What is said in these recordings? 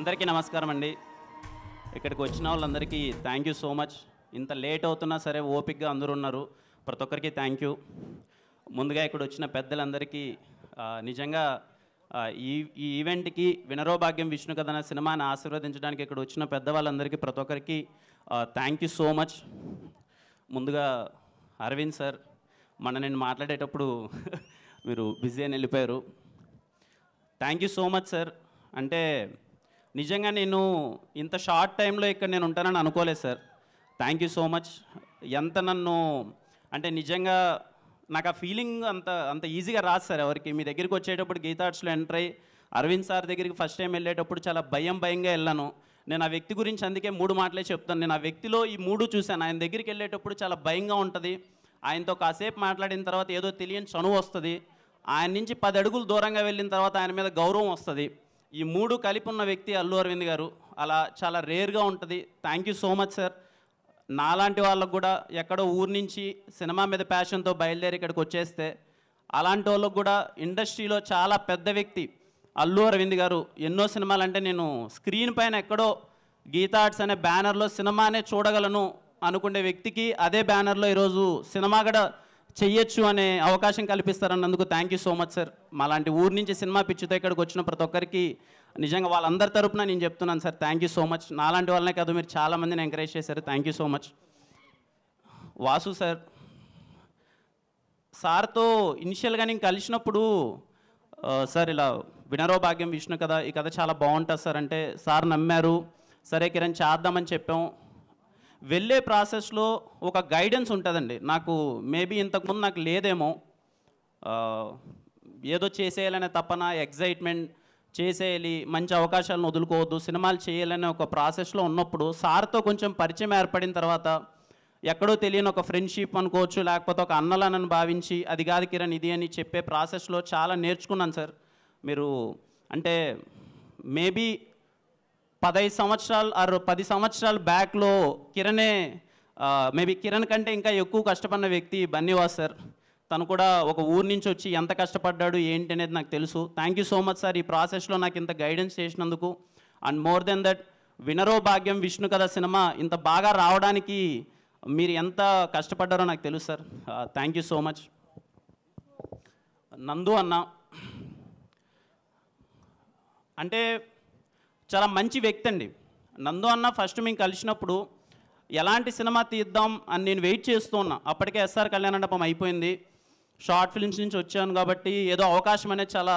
అందరికీ నమస్కారం అండి ఇక్కడికి వచ్చిన వాళ్ళందరికీ థ్యాంక్ యూ సో మచ్ ఇంత లేట్ అవుతున్నా సరే ఓపిక్గా అందరూ ఉన్నారు ప్రతి ఒక్కరికి థ్యాంక్ యూ ముందుగా ఇక్కడ వచ్చిన పెద్దలందరికీ నిజంగా ఈ ఈ ఈవెంట్కి వినరోభాగ్యం విష్ణు కథన సినిమాని ఆశీర్వదించడానికి ఇక్కడ వచ్చిన పెద్దవాళ్ళందరికీ ప్రతి ఒక్కరికి థ్యాంక్ యూ సో మచ్ ముందుగా అరవింద్ సార్ మన నేను మాట్లాడేటప్పుడు మీరు బిజీ అని వెళ్ళిపోయారు thank you so much sir అంటే నిజంగా నేను ఇంత షార్ట్ టైంలో ఇక్కడ నేను ఉంటానని అనుకోలేదు sir thank you so much ఎంత నన్ను అంటే నిజంగా నాకు ఆ ఫీలింగ్ అంత అంత ఈజీగా రాదు సార్ ఎవరికి మీ దగ్గరికి వచ్చేటప్పుడు గీతార్ట్స్లో ఎంటర్ అయ్యి అరవింద్ సార్ దగ్గరికి ఫస్ట్ టైం వెళ్ళేటప్పుడు చాలా భయం భయంగా వెళ్ళాను నేను ఆ వ్యక్తి గురించి అందుకే మూడు మాటలే చెప్తాను నేను ఆ వ్యక్తిలో ఈ మూడు చూశాను ఆయన దగ్గరికి వెళ్ళేటప్పుడు చాలా భయంగా ఉంటుంది ఆయనతో కాసేపు మాట్లాడిన తర్వాత ఏదో తెలియని చనువు వస్తుంది ఆయన నుంచి పది అడుగులు దూరంగా వెళ్ళిన తర్వాత ఆయన మీద గౌరవం వస్తుంది ఈ మూడు కలిపి ఉన్న వ్యక్తి అల్లు అరవింద్ గారు అలా చాలా రేర్గా ఉంటుంది thank you so much sir నాలాంటి వాళ్ళకు కూడా ఎక్కడో ఊరు నుంచి సినిమా మీద ప్యాషన్తో బయలుదేరి ఇక్కడికి వచ్చేస్తే అలాంటి వాళ్ళకు కూడా ఇండస్ట్రీలో చాలా పెద్ద వ్యక్తి అల్లు అరవింద్ గారు ఎన్నో సినిమాలు అంటే నేను స్క్రీన్ పైన ఎక్కడో గీతా ఆర్ట్స్ అనే బ్యానర్లో సినిమానే చూడగలను అనుకునే వ్యక్తికి అదే బ్యానర్లో ఈరోజు సినిమా కూడా చెయ్యొచ్చు అనే అవకాశం కల్పిస్తారన్నందుకు thank you so much sir మాలాంటి ఊరి నుంచి సినిమా పిచ్చితో ఇక్కడికి వచ్చిన ప్రతి ఒక్కరికి నిజంగా వాళ్ళందరి తరపున నేను చెప్తున్నాను sir thank you so much నాలాంటి వాళ్ళనే కాదు మీరు చాలామందిని ఎంకరేజ్ చేశారు thank you so much Vasu sir సార్తో ఇనిషియల్గా నేను కలిసినప్పుడు సార్ ఇలా వినరో భాగ్యం విష్ణు కదా ఈ కథ చాలా బాగుంటుంది సార్ అంటే సార్ నమ్మారు సరే కిరణ్ చేద్దామని చెప్పాం వెళ్ళే ప్రాసెస్లో ఒక గైడెన్స్ ఉంటుందండి నాకు మేబీ ఇంతకుముందు నాకు లేదేమో ఏదో చేసేయాలనే తపన ఎగ్జైట్మెంట్ చేసేయాలి మంచి అవకాశాలను వదులుకోవద్దు సినిమాలు చేయాలనే ఒక ప్రాసెస్లో ఉన్నప్పుడు సార్తో కొంచెం పరిచయం ఏర్పడిన తర్వాత ఎక్కడో తెలియని ఒక ఫ్రెండ్షిప్ అనుకోవచ్చు లేకపోతే ఒక అన్నలనని భావించి అది కాదు కిరణ్ ఇది అని చెప్పే ప్రాసెస్లో చాలా నేర్చుకున్నాను సార్ మీరు అంటే మేబీ పదహైదు సంవత్సరాలు ఆరు పది సంవత్సరాలు బ్యాక్లో కిరణే మేబీ కిరణ్ కంటే ఇంకా ఎక్కువ కష్టపడిన వ్యక్తి బన్నీవాస్ సార్ తను కూడా ఒక ఊరు నుంచి వచ్చి ఎంత కష్టపడ్డాడు ఏంటి అనేది నాకు తెలుసు thank you so much sir ఈ ప్రాసెస్లో నాకు ఇంత గైడెన్స్ చేసినందుకు and more than that Vinaro Bhagyam Vishnu కథ సినిమా ఇంత బాగా రావడానికి మీరు ఎంత కష్టపడ్డారో నాకు తెలుసు sir thank you so much Nandu అన్న అంటే చాలా మంచి వ్యక్తి అండి నందు అన్న ఫస్ట్ మేము కలిసినప్పుడు ఎలాంటి సినిమా తీద్దాం అని నేను వెయిట్ చేస్తూ ఉన్నా అప్పటికే ఎస్ఆర్ కళ్యాణ మండపం అయిపోయింది షార్ట్ ఫిల్మ్స్ నుంచి వచ్చాను కాబట్టి ఏదో అవకాశం అనేది చాలా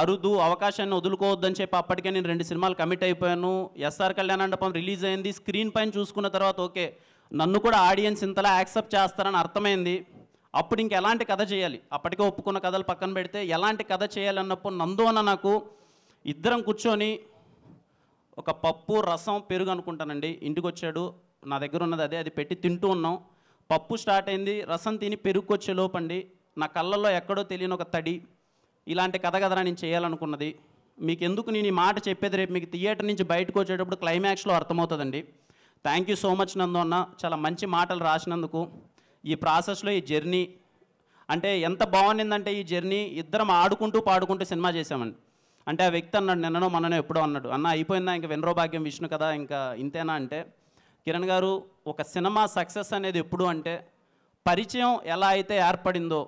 అరుదు అవకాశాన్ని వదులుకోవద్దని చెప్పి అప్పటికే నేను రెండు సినిమాలు కమిట్ అయిపోయాను ఎస్ఆర్ కళ్యాణ మండపం రిలీజ్ అయింది స్క్రీన్ పైన చూసుకున్న తర్వాత ఓకే నన్ను కూడా ఆడియన్స్ ఇంతలా యాక్సెప్ట్ చేస్తారని అర్థమైంది అప్పుడు ఇంకెలాంటి కథ చేయాలి అప్పటికే ఒప్పుకున్న కథలు పక్కన పెడితే ఎలాంటి కథ చేయాలన్నప్పుడు నందు అన్న నాకు ఇద్దరం కూర్చొని ఒక పప్పు రసం పెరుగు అనుకుంటానండి ఇంటికి వచ్చాడు నా దగ్గర ఉన్నది అదే అది పెట్టి తింటూ ఉన్నాం పప్పు స్టార్ట్ అయింది రసం తిని పెరుగుకొచ్చే లోపండి నా కళ్ళల్లో ఎక్కడో తెలియని ఒక తడి ఇలాంటి కథ కదరా నేను చేయాలనుకున్నది మీకు ఎందుకు నేను ఈ మాట చెప్పేది రేపు మీకు థియేటర్ నుంచి బయటకు వచ్చేటప్పుడు క్లైమాక్స్లో అర్థమవుతుందండి thank you so much Nandu అన్న చాలా మంచి మాటలు రాసినందుకు ఈ ప్రాసెస్లో ఈ జర్నీ అంటే ఎంత బాగుండిందంటే ఈ జర్నీ ఇద్దరం ఆడుకుంటూ పాడుకుంటూ సినిమా చేసామండి అంటే ఆ వ్యక్తి అన్నాడు నిన్ననో మననో ఎప్పుడో అన్నాడు అన్న అయిపోయిందా ఇంకా వినరో భాగ్యం విష్ణు కదా ఇంకా ఇంతేనా అంటే కిరణ్ గారు ఒక సినిమా సక్సెస్ అనేది ఎప్పుడు అంటే పరిచయం ఎలా అయితే ఏర్పడిందో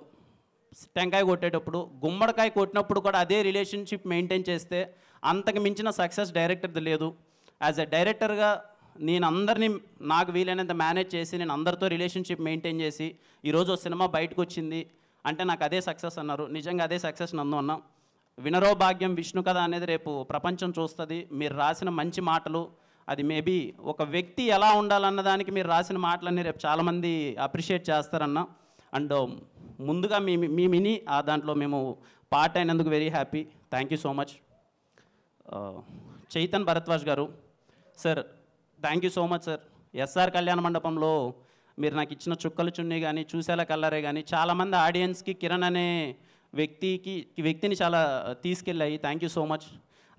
టెంకాయ కొట్టేటప్పుడు గుమ్మడికాయ కొట్టినప్పుడు కూడా అదే రిలేషన్షిప్ మెయింటైన్ చేస్తే అంతకు మించిన సక్సెస్ డైరెక్టర్ది లేదు యాజ్ ఎ డైరెక్టర్గా నేను అందరినీ నాకు వీలైనంత మేనేజ్ చేసి నేను అందరితో రిలేషన్షిప్ మెయింటైన్ చేసి ఈరోజు సినిమా బయటకు వచ్చింది అంటే నాకు అదే సక్సెస్ అన్నారు నిజంగా అదే సక్సెస్ నందు అన్నాం వినరో భాగ్యం విష్ణు కథ అనేది రేపు ప్రపంచం చూస్తుంది మీరు రాసిన మంచి మాటలు అది మేబీ ఒక వ్యక్తి ఎలా ఉండాలన్న దానికి మీరు రాసిన మాటలన్నీ రేపు చాలామంది అప్రిషియేట్ చేస్తారన్న అండ్ ముందుగా మీ మీ మిని ఆ దాంట్లో మేము పార్ట్ అయినందుకు very happy thank you so much Chaitan Bharadwaj గారు sir thank you so much sir SR Kalyana మండపంలో మీరు నాకు ఇచ్చిన చుక్కలు చున్నీ కానీ చూసేలా కల్లరే కానీ చాలామంది ఆడియన్స్కి కిరణ్ అనే వ్యక్తికి వ్యక్తిని చాలా తీసుకెళ్ళాయి థ్యాంక్ యూ సో మచ్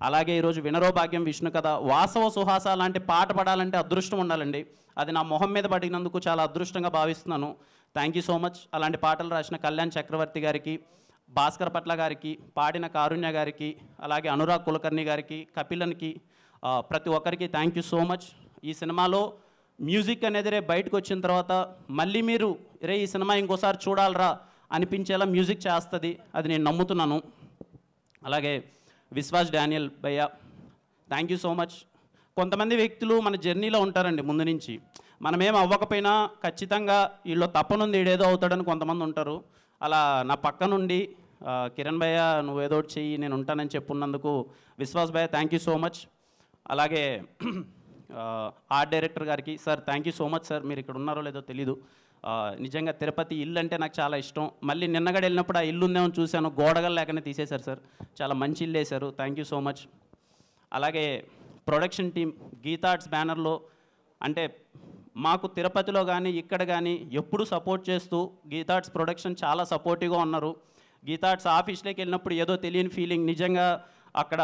అలాగే ఈరోజు వినరో భాగ్యం విష్ణు కథ వాసవ సుహాస లాంటి పాట పడాలంటే అదృష్టం ఉండాలండి అది నా మొహం మీద పడినందుకు చాలా అదృష్టంగా భావిస్తున్నాను థ్యాంక్ యూ సో మచ్ అలాంటి పాటలు రాసిన కళ్యాణ్ చక్రవర్తి గారికి భాస్కర్ పట్ల గారికి పాడిన కారుణ్య గారికి అలాగే అనురాగ్ కులకర్ణి గారికి కపిలన్కి ప్రతి ఒక్కరికి థ్యాంక్ యూ సో మచ్ ఈ సినిమాలో మ్యూజిక్ అనేది రే బయటకు వచ్చిన తర్వాత మళ్ళీ మీరు రే ఈ సినిమా ఇంకోసారి చూడాలరా అనిపించేలా మ్యూజిక్ చేస్తుంది అది నేను నమ్ముతున్నాను అలాగే విశ్వాస్ డానియల్ భయ్య థ్యాంక్ యూ సో మచ్ కొంతమంది వ్యక్తులు మన జర్నీలో ఉంటారండి ముందు నుంచి మనమేం అవ్వకపోయినా ఖచ్చితంగా వీళ్ళు తప్పనుంది ఏడేదో అవుతాడని కొంతమంది ఉంటారు అలా నా పక్క నుండి కిరణ్ భయ్య నువ్వేదో చెయ్యి నేను ఉంటానని చెప్పున్నందుకు విశ్వాస్ భయ్య థ్యాంక్ యూ సో మచ్ అలాగే ఆర్ట్ డైరెక్టర్ గారికి sir thank you so much sir మీరు ఇక్కడ ఉన్నారో లేదో తెలీదు నిజంగా తిరుపతి ఇల్లు అంటే నాకు చాలా ఇష్టం మళ్ళీ నిన్నగడ వెళ్ళినప్పుడు ఆ ఇల్లు ఉందేమో చూశాను గోడగలు లేకనే తీసేశారు సార్ చాలా మంచి ఇల్లు వేశారు థ్యాంక్ యూ సో మచ్ అలాగే ప్రొడక్షన్ టీం గీతార్ట్స్ బ్యానర్లో అంటే మాకు తిరుపతిలో కానీ ఇక్కడ కానీ ఎప్పుడు సపోర్ట్ చేస్తూ గీతార్ట్స్ ప్రొడక్షన్ చాలా సపోర్టివ్గా ఉన్నారు గీతార్ట్స్ ఆఫీస్లోకి వెళ్ళినప్పుడు ఏదో తెలియని ఫీలింగ్ నిజంగా అక్కడ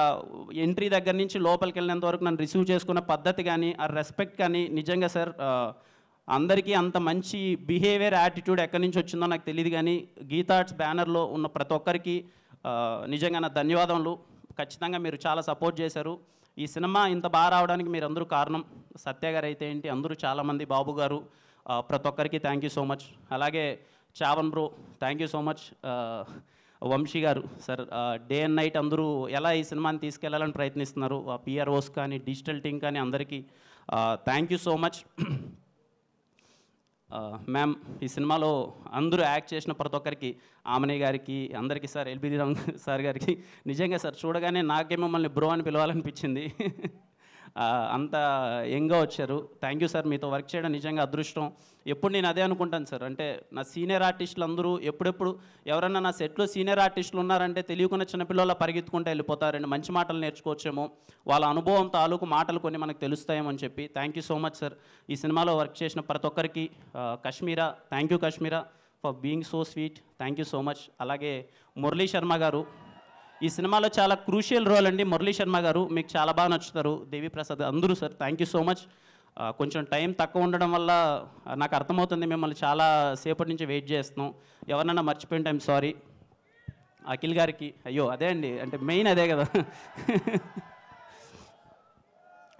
ఎంట్రీ దగ్గర నుంచి లోపలికి వెళ్ళినంత వరకు నన్ను రిసీవ్ చేసుకున్న పద్ధతి కానీ ఆ రెస్పెక్ట్ కానీ నిజంగా సార్ అందరికీ అంత మంచి బిహేవియర్ యాటిట్యూడ్ ఎక్కడి నుంచి వచ్చిందో నాకు తెలియదు కానీ ఆర్ట్స్ బ్యానర్లో ఉన్న ప్రతి ఒక్కరికి నిజంగా నా ధన్యవాదములు ఖచ్చితంగా మీరు చాలా సపోర్ట్ చేశారు ఈ సినిమా ఇంత బాగా రావడానికి మీరు అందరూ కారణం సత్య గారు అయితే ఏంటి అందరూ చాలామంది బాబు గారు ప్రతి ఒక్కరికి థ్యాంక్ యూ సో మచ్ అలాగే Chavan bro thank you so much Vamsi గారు సార్ డే అండ్ నైట్ అందరూ ఎలా ఈ సినిమాని తీసుకెళ్లాలని ప్రయత్నిస్తున్నారు పిఆర్ఓస్ కానీ డిజిటల్ టీం కానీ అందరికీ thank you so much ma'am ఈ సినిమాలో అందరూ యాక్ట్ చేసిన ప్రతి ఒక్కరికి ఆమెనే గారికి అందరికీ సార్ ఎల్బిడి రామ్ సార్ గారికి నిజంగా సార్ చూడగానే నాకే మమ్మల్ని బ్రో అని పిలవాలనిపించింది అంత యంగ్గా వచ్చారు థ్యాంక్ యూ సార్ మీతో వర్క్ చేయడం నిజంగా అదృష్టం ఎప్పుడు నేను అదే అనుకుంటాను సార్ అంటే నా సీనియర్ ఆర్టిస్టులు అందరూ ఎప్పుడెప్పుడు ఎవరన్నా నా సెట్లో సీనియర్ ఆర్టిస్టులు ఉన్నారంటే తెలియకున్న చిన్నపిల్లల పరిగెత్తుకుంటే వెళ్ళిపోతారండి మంచి మాటలు నేర్చుకోవచ్చేమో వాళ్ళ అనుభవం తాలూకు మాటలు కొన్ని మనకు తెలుస్తాయేమో అని చెప్పి thank you so much sir ఈ సినిమాలో వర్క్ చేసిన ప్రతి ఒక్కరికి Kashmira thank you Kashmira for being so sweet thank you so much అలాగే మురళీ శర్మ గారు ఈ సినిమాలో చాలా క్రూషియల్ రోల్ అండి మురళీ శర్మ గారు మీకు చాలా బాగా నచ్చుతారు దేవిప్రసాద్ అందరూ sir thank you so much కొంచెం టైం తక్కువ ఉండడం వల్ల నాకు అర్థమవుతుంది మిమ్మల్ని చాలా సేపటి నుంచి వెయిట్ చేస్తున్నాం ఎవరన్నా మర్చిపోయిన టైం సారీ అఖిల్ గారికి అయ్యో అదే అండి అంటే మెయిన్ అదే కదా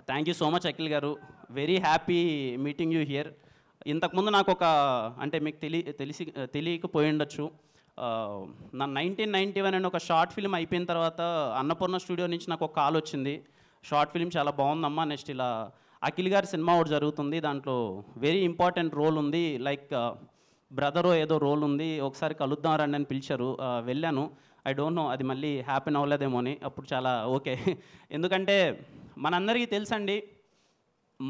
thank you so much Akhil గారు very happy meeting you here ఇంతకుముందు నాకు ఒక అంటే మీకు తెలి తెలిసి తెలియకపోయి ఉండొచ్చు నా నైన్టీన్ నైంటీ వన్ అని ఒక షార్ట్ ఫిల్మ్ అయిపోయిన తర్వాత అన్నపూర్ణ స్టూడియో నుంచి నాకు ఒక కాల్ వచ్చింది షార్ట్ ఫిల్మ్ చాలా బాగుందమ్మా నెక్స్ట్ ఇలా అఖిల్ గారి సినిమా ఒకటి జరుగుతుంది దాంట్లో వెరీ ఇంపార్టెంట్ రోల్ ఉంది లైక్ బ్రదరో ఏదో రోల్ ఉంది ఒకసారి కలుద్దాం రండి అని పిలిచారు వెళ్ళాను ఐ డోంట్ నో అది మళ్ళీ హ్యాపీ అవ్వలేదేమో అని అప్పుడు చాలా ఓకే ఎందుకంటే మనందరికీ తెలుసండి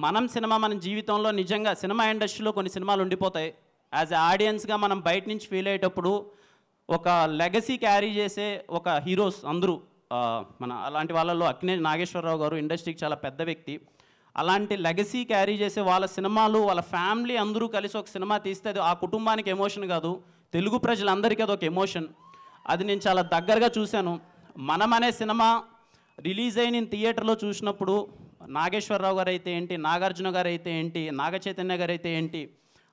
మనం సినిమా మన జీవితంలో నిజంగా సినిమా ఇండస్ట్రీలో కొన్ని సినిమాలు ఉండిపోతాయి యాజ్ ఆడియన్స్గా మనం బయట నుంచి ఫీల్ అయ్యేటప్పుడు ఒక లెగసీ క్యారీ చేసే ఒక హీరోస్ అందరూ మన అలాంటి వాళ్ళలో అక్నే నాగేశ్వరరావు గారు ఇండస్ట్రీకి చాలా పెద్ద వ్యక్తి అలాంటి లెగసీ క్యారీ చేసే వాళ్ళ సినిమాలు వాళ్ళ ఫ్యామిలీ అందరూ కలిసి ఒక సినిమా తీస్తే అది ఆ కుటుంబానికి ఎమోషన్ కాదు తెలుగు ప్రజలందరికీ అది ఒక ఎమోషన్ అది నేను చాలా దగ్గరగా చూశాను మనం అనే సినిమా రిలీజ్ అయి నేను థియేటర్లో చూసినప్పుడు నాగేశ్వరరావు గారు అయితే ఏంటి నాగార్జున గారు అయితే ఏంటి నాగచైతన్య గారు అయితే ఏంటి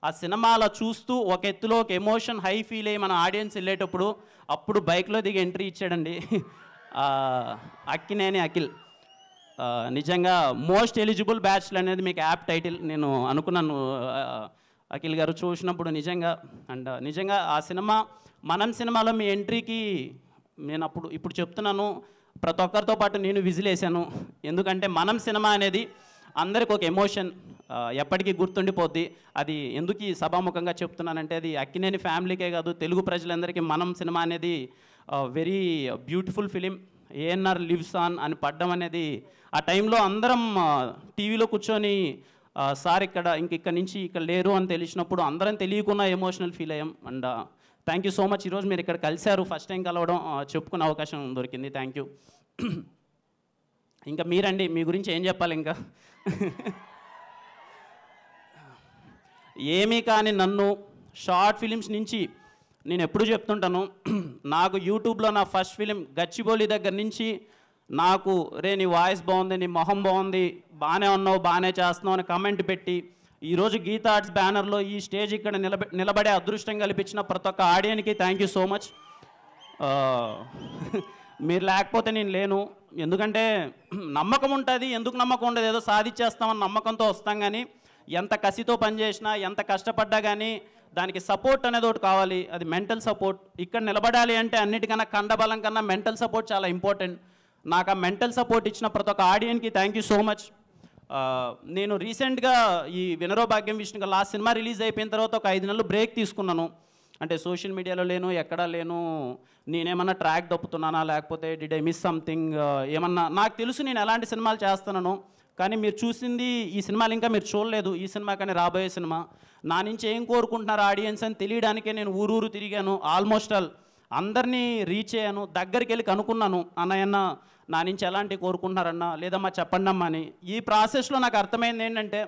ఆ సినిమాలో చూస్తూ ఒక ఎత్తులో ఒక ఎమోషన్ హై ఫీల్ అయ్యి మన ఆడియన్స్ వెళ్ళేటప్పుడు అప్పుడు బైక్లో దిగి ఎంట్రీ ఇచ్చాడండి అక్కినేని అఖిల్ నిజంగా మోస్ట్ ఎలిజిబుల్ బ్యాచ్లు అనేది మీకు యాప్ టైటిల్ నేను అనుకున్నాను అఖిల్ గారు చూసినప్పుడు నిజంగా అండ్ నిజంగా ఆ సినిమా మనం సినిమాలో మీ ఎంట్రీకి నేను అప్పుడు ఇప్పుడు చెప్తున్నాను ప్రతి ఒక్కరితో పాటు నేను విజిలేసాను ఎందుకంటే మనం సినిమా అనేది అందరికి ఒక ఎమోషన్ ఎప్పటికీ గుర్తుండిపోద్ది అది ఎందుకు ఈ సభాముఖంగా చెప్తున్నానంటే అది అక్కినేని ఫ్యామిలీకే కాదు తెలుగు ప్రజలందరికీ మనం సినిమా అనేది very beautiful film ANR lives on అని పడ్డం అనేది ఆ టైంలో అందరం టీవీలో కూర్చొని సార్ ఇక్కడ ఇంక ఇక్కడ నుంచి ఇక్కడ లేరు అని తెలిసినప్పుడు అందరం తెలియకుండా ఎమోషనల్ ఫీల్ అయ్యాం and thank you so much ఈరోజు మీరు ఇక్కడ కలిశారు ఫస్ట్ టైం కలవడం చెప్పుకునే అవకాశం దొరికింది థ్యాంక్ యూ ఇంకా మీరండి మీ గురించి ఏం చెప్పాలి ఇంకా ఏమీ కానీ నన్ను షార్ట్ ఫిలిమ్స్ నుంచి నేను ఎప్పుడు చెప్తుంటాను నాకు యూట్యూబ్లో నా ఫస్ట్ ఫిలిం గచ్చిబౌలి దగ్గర నుంచి నాకు రే నీ వాయిస్ బాగుంది నీ మొహం బాగుంది బాగానే ఉన్నావు బాగానే చేస్తున్నావు అని కమెంట్ పెట్టి ఈరోజు గీత ఆర్ట్స్ బ్యానర్లో ఈ స్టేజ్ ఇక్కడ నిలబె నిలబడే అదృష్టం కల్పించిన ప్రతి ఒక్క ఆడియన్కి థ్యాంక్ యూ సో మచ్ మీరు లేకపోతే నేను లేను ఎందుకంటే నమ్మకం ఉంటుంది ఎందుకు నమ్మకం ఉండదు ఏదో సాధించేస్తామని నమ్మకంతో వస్తాం కానీ ఎంత కసితో పనిచేసినా ఎంత కష్టపడ్డా కానీ దానికి సపోర్ట్ అనేది ఒకటి కావాలి అది మెంటల్ సపోర్ట్ ఇక్కడ నిలబడాలి అంటే అన్నిటికన్నా కండబలం కన్నా మెంటల్ సపోర్ట్ చాలా ఇంపార్టెంట్ నాకు ఆ మెంటల్ సపోర్ట్ ఇచ్చిన ప్రతి ఒక్క ఆడియన్కి థ్యాంక్ యూ సో మచ్ నేను రీసెంట్గా ఈ వినరో భాగ్యం విష్ణుగా లాస్ట్ సినిమా రిలీజ్ అయిపోయిన తర్వాత ఒక ఐదు నెలలు బ్రేక్ తీసుకున్నాను అంటే సోషల్ మీడియాలో లేను ఎక్కడా లేను నేనేమన్నా ట్రాక్ దప్పుతున్నానా లేకపోతే డిడ్ ఐ మిస్ సంథింగ్ ఏమన్నా నాకు తెలుసు నేను ఎలాంటి సినిమాలు చేస్తున్నాను కానీ మీరు చూసింది ఈ సినిమాలు ఇంకా మీరు చూడలేదు ఈ సినిమా కానీ రాబోయే సినిమా నా నుంచి ఏం కోరుకుంటున్నారు ఆడియన్స్ అని తెలియడానికే నేను ఊరూరు తిరిగాను ఆల్మోస్ట్ ఆల్ అందరినీ రీచ్ అయ్యాను దగ్గరికి వెళ్ళి కనుక్కున్నాను అన్నయ్యన్న నా నుంచి ఎలాంటి కోరుకుంటున్నారన్నా లేదమ్మా చెప్పండి అమ్మా అని ఈ ప్రాసెస్లో నాకు అర్థమైంది ఏంటంటే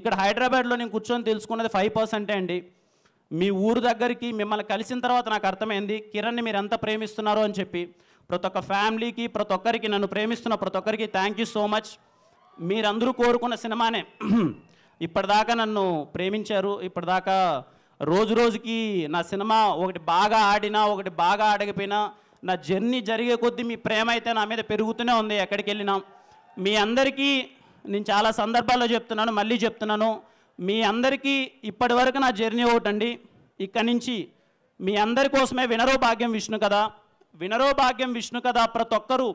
ఇక్కడ హైదరాబాద్లో నేను కూర్చొని తెలుసుకున్నది ఫైవ్ పర్సెంటే అండి మీ ఊరు దగ్గరికి మిమ్మల్ని కలిసిన తర్వాత నాకు అర్థమైంది కిరణ్ని మీరు ఎంత ప్రేమిస్తున్నారో అని చెప్పి ప్రతి ఒక్క ఫ్యామిలీకి ప్రతి ఒక్కరికి నన్ను ప్రేమిస్తున్న ప్రతి ఒక్కరికి థ్యాంక్ యూ సో మచ్ మీరందరూ కోరుకున్న సినిమానే ఇప్పటిదాకా నన్ను ప్రేమించారు ఇప్పటిదాకా రోజు రోజుకి నా సినిమా ఒకటి బాగా ఆడినా ఒకటి బాగా ఆడకపోయినా నా జర్నీ జరిగే కొద్దీ మీ ప్రేమ అయితే నా మీద పెరుగుతూనే ఉంది ఎక్కడికి వెళ్ళినా మీ అందరికీ నేను చాలా సందర్భాల్లో చెప్తున్నాను మళ్ళీ చెప్తున్నాను మీ అందరికీ ఇప్పటి వరకు నా జర్నీ ఒకటండి ఇక్కడి నుంచి మీ అందరి కోసమే వినరో భాగ్యం విష్ణు కదా వినరో భాగ్యం విష్ణు కదా ప్రతి ఒక్కరూ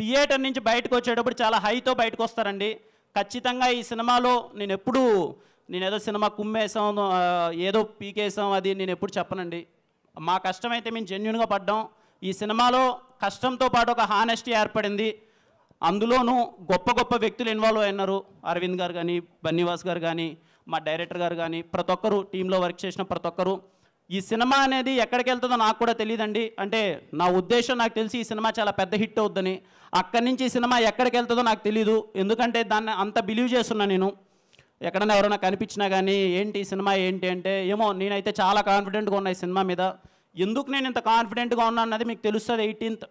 థియేటర్ నుంచి బయటకు వచ్చేటప్పుడు చాలా హైతో బయటకు వస్తారండి ఖచ్చితంగా ఈ సినిమాలో నేను ఎప్పుడూ నేను ఏదో సినిమా కుమ్మేసాం ఏదో పీకేసాం అది నేను ఎప్పుడు చెప్పనండి మా కష్టం అయితే మేము జెన్యున్గా పడ్డాం ఈ సినిమాలో కష్టంతో పాటు ఒక హానెస్టీ ఏర్పడింది అందులోనూ గొప్ప గొప్ప వ్యక్తులు ఇన్వాల్వ్ అయినారు అరవింద్ గారు కానీ బన్నీవాస్ గారు కానీ మా డైరెక్టర్ గారు కానీ ప్రతి ఒక్కరు టీంలో వర్క్ చేసిన ప్రతి ఒక్కరు ఈ సినిమా అనేది ఎక్కడికి వెళ్తుందో నాకు కూడా తెలియదండి అంటే నా ఉద్దేశం నాకు తెలిసి ఈ సినిమా చాలా పెద్ద హిట్ అవుద్దని అక్కడి నుంచి ఈ సినిమా ఎక్కడికి వెళ్తుందో నాకు తెలియదు ఎందుకంటే దాన్ని అంత బిలీవ్ చేస్తున్నా నేను ఎక్కడైనా ఎవరైనా కనిపించినా కానీ ఏంటి ఈ సినిమా ఏంటి అంటే ఏమో నేనైతే చాలా కాన్ఫిడెంట్గా ఉన్నా ఈ సినిమా మీద ఎందుకు నేను ఇంత కాన్ఫిడెంట్గా ఉన్నా అన్నది మీకు తెలుస్తుంది ఎయిటీన్త్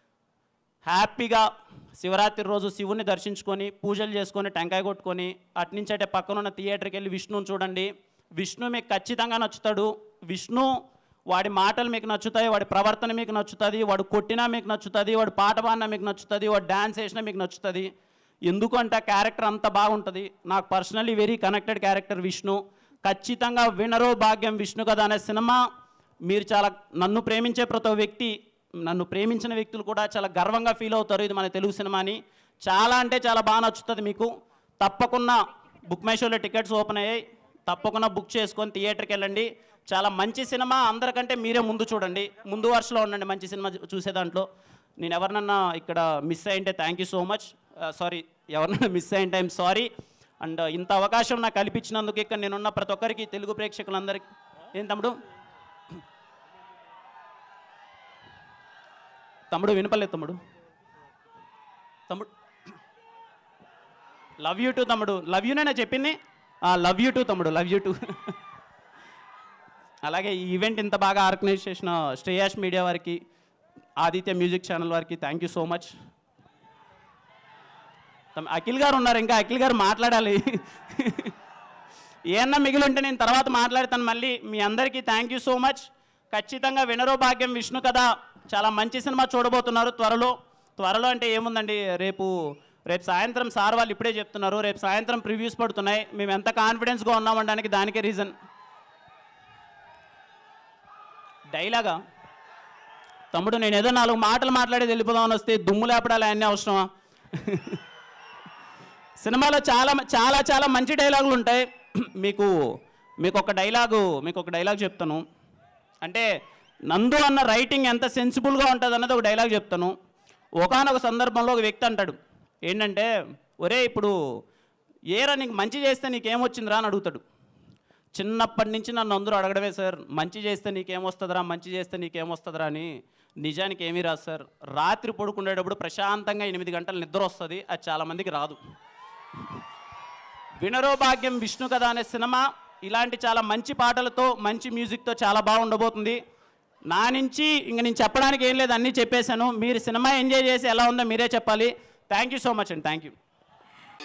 హ్యాపీగా శివరాత్రి రోజు శివుని దర్శించుకొని పూజలు చేసుకొని టెంకాయ కొట్టుకొని అట్నుంచి అంటే పక్కనున్న థియేటర్కి వెళ్ళి విష్ణుని చూడండి విష్ణు మీకు ఖచ్చితంగా నచ్చుతాడు విష్ణు వాడి మాటలు మీకు నచ్చుతాయి వాడి ప్రవర్తన మీకు నచ్చుతుంది వాడు కొట్టినా మీకు నచ్చుతుంది వాడు పాట పాడినా మీకు నచ్చుతుంది వాడు డ్యాన్స్ వేసినా మీకు నచ్చుతుంది ఎందుకంటే క్యారెక్టర్ అంత బాగుంటుంది నాకు personally very connected character Vishnu ఖచ్చితంగా వినరో భాగ్యం విష్ణు కదా అనే సినిమా మీరు చాలా నన్ను ప్రేమించే ప్రతి వ్యక్తి నన్ను ప్రేమించిన వ్యక్తులు కూడా చాలా గర్వంగా ఫీల్ అవుతారు ఇది మన తెలుగు సినిమా అని చాలా అంటే చాలా బాగా నచ్చుతుంది మీకు తప్పకుండా బుక్ మై షోలో టికెట్స్ ఓపెన్ అయ్యాయి తప్పకుండా బుక్ చేసుకొని థియేటర్కి వెళ్ళండి చాలా మంచి సినిమా అందరికంటే మీరే ముందు చూడండి ముందు వరుసలో ఉండండి మంచి సినిమా చూసే దాంట్లో నేను ఎవరినన్నా ఇక్కడ మిస్ అయ్యింటే thank you so much sorry ఎవరినన్నా మిస్ అయ్యింటే ఐఎమ్ సారీ అండ్ ఇంత అవకాశం నాకు కల్పించినందుకు ఇక్కడ నేనున్న ప్రతి ఒక్కరికి తెలుగు ప్రేక్షకులందరికీ ఏం తమ్ముడు తమ్ముడు వినపలేదు తమ్ముడు తమ్ముడు లవ్ యూ టూ తమ్ముడు లవ్ యూనేనా చెప్పింది లవ్ యూ టూ తమ్ముడు లవ్ యూ టూ అలాగే ఈ ఈవెంట్ ఇంత బాగా ఆర్గనైజ్ చేసిన శ్రేయాష్ మీడియా వారికి ఆదిత్య మ్యూజిక్ ఛానల్ వారికి thank you so much Akhil గారు ఉన్నారు ఇంకా అఖిల్ గారు మాట్లాడాలి ఏమన్నా మిగిలి ఉంటే నేను తర్వాత మాట్లాడతాను మళ్ళీ మీ అందరికీ థ్యాంక్ యూ సో మచ్ ఖచ్చితంగా వినరో భాగ్యం విష్ణు కదా చాలా మంచి సినిమా చూడబోతున్నారు త్వరలో త్వరలో అంటే ఏముందండి రేపు రేపు సాయంత్రం సార్ వాళ్ళు ఇప్పుడే చెప్తున్నారు రేపు సాయంత్రం ప్రివ్యూస్ పడుతున్నాయి మేము ఎంత కాన్ఫిడెన్స్గా ఉన్నామనడానికి దానికే రీజన్ డైలాగా తమ్ముడు నేను ఏదో నాలుగు మాటలు మాట్లాడేది వెళ్ళిపోదామని వస్తే దుమ్ము లేపడాలి అన్నీ అవసరమా సినిమాలో చాలా చాలా చాలా మంచి డైలాగులు ఉంటాయి మీకు మీకు ఒక డైలాగు మీకు ఒక డైలాగ్ చెప్తాను అంటే నందు అన్న రైటింగ్ ఎంత సెన్సిబుల్గా ఉంటుంది అన్నది ఒక డైలాగ్ చెప్తాను ఒకనొక సందర్భంలో ఒక వ్యక్తి అంటాడు ఏంటంటే ఒరే ఇప్పుడు ఏరా నీకు మంచి చేస్తే నీకేమొచ్చిందిరా అని అడుగుతాడు చిన్నప్పటి నుంచి నన్ను అందరూ అడగడమే సార్ మంచి చేస్తే నీకేమొస్తుందిరా మంచి చేస్తే నీకేమొస్తుందిరా అని నిజానికి ఏమీ రాదు సార్ రాత్రి పడుకునేటప్పుడు ప్రశాంతంగా ఎనిమిది గంటలు నిద్ర వస్తుంది అది చాలామందికి రాదు వినరో భాగ్యం విష్ణు కథ అనే సినిమా ఇలాంటి చాలా మంచి పాటలతో మంచి మ్యూజిక్తో చాలా బాగుండబోతుంది నా నుంచి ఇంక నేను చెప్పడానికి ఏం లేదు అన్నీ చెప్పేశాను మీరు సినిమా ఎంజాయ్ చేసి ఎలా ఉందో మీరే చెప్పాలి థ్యాంక్ సో మచ్ అండి థ్యాంక్